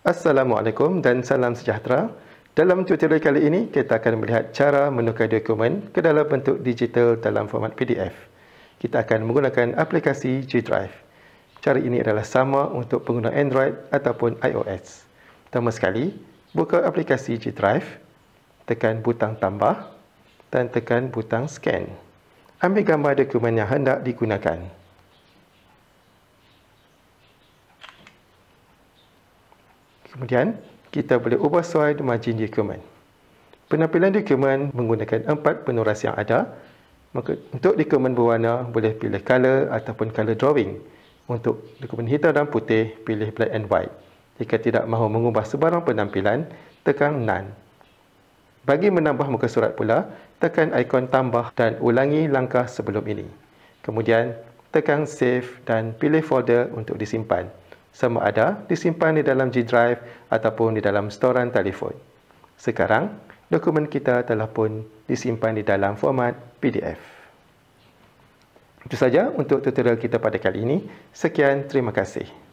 Assalamualaikum dan salam sejahtera. Dalam tutorial kali ini, kita akan melihat cara menukar dokumen ke dalam bentuk digital dalam format PDF. Kita akan menggunakan aplikasi G Drive. Cara ini adalah sama untuk pengguna Android ataupun iOS. Pertama sekali, buka aplikasi G Drive, tekan butang tambah dan tekan butang scan. Ambil gambar dokumen yang hendak digunakan. Kemudian, kita boleh ubah suai di margin dokumen. Penampilan dokumen menggunakan empat penuras yang ada. Maka untuk dokumen berwarna, boleh pilih color ataupun color drawing. Untuk dokumen hitam dan putih, pilih black and white. Jika tidak mahu mengubah sebarang penampilan, tekan none. Bagi menambah muka surat pula, tekan ikon tambah dan ulangi langkah sebelum ini. Kemudian, tekan save dan pilih folder untuk disimpan. Semua ada disimpan di dalam G Drive ataupun di dalam storan telefon. Sekarang, dokumen kita telah pun disimpan di dalam format PDF. Itu saja untuk tutorial kita pada kali ini. Sekian, terima kasih.